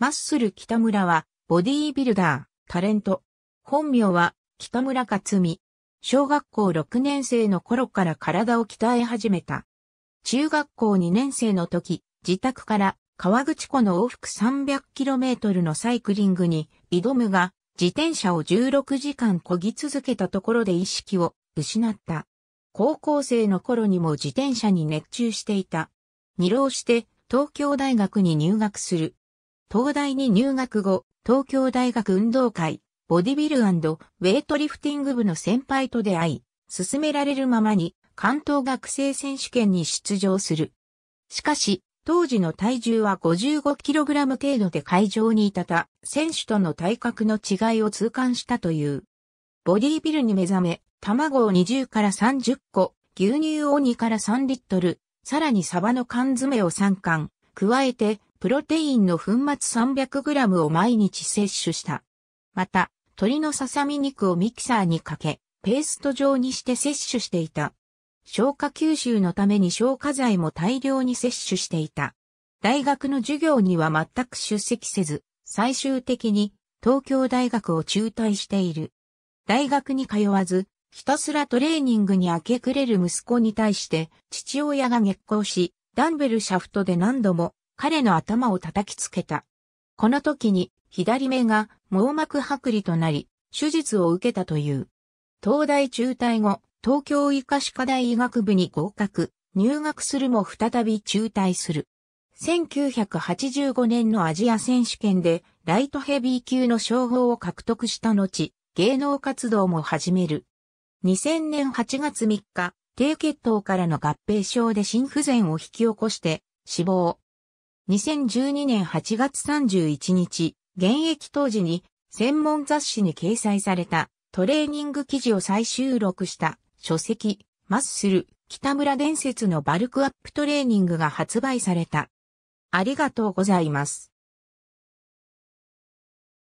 マッスル北村は、ボディービルダー、タレント。本名は、北村克美。小学校6年生の頃から体を鍛え始めた。中学校2年生の時、自宅から川口湖の往復 300km のサイクリングに挑むが、自転車を16時間漕ぎ続けたところで意識を失った。高校生の頃にも自転車に熱中していた。二浪して東京大学に入学する。東大に入学後、東京大学運動会、ボディビルウェイトリフティング部の先輩と出会い、進められるままに関東学生選手権に出場する。しかし、当時の体重は 55kg 程度で会場にいたた、選手との体格の違いを痛感したという。ボディビルに目覚め、卵を20から30個、牛乳を2から3リットル、さらにサバの缶詰を3缶、加えてプロテインの粉末 300g を毎日摂取した。また、鶏のささみ肉をミキサーにかけ、ペースト状にして摂取していた。消化吸収のために消化剤も大量に摂取していた。大学の授業には全く出席せず、最終的に東京大学を中退している。大学に通わず、ひたすらトレーニングに明け暮れる息子に対して、父親が激高し、ダンベルシャフトで何度も彼の頭を叩きつけた。この時に左目が網膜剥離となり、手術を受けたという。東大中退後、東京医科歯科大医学部に合格、入学するも再び中退する。1985年のアジア選手権でライトヘビー級の称号を獲得した後、芸能活動も始める。2000年8月3日、低血糖からの合併症で心不全を引き起こして死亡。2012年8月31日、現役当時に専門雑誌に掲載されたトレーニング記事を再収録した書籍、マッスル、北村伝説のバルクアップトレーニングが発売された。ありがとうございます。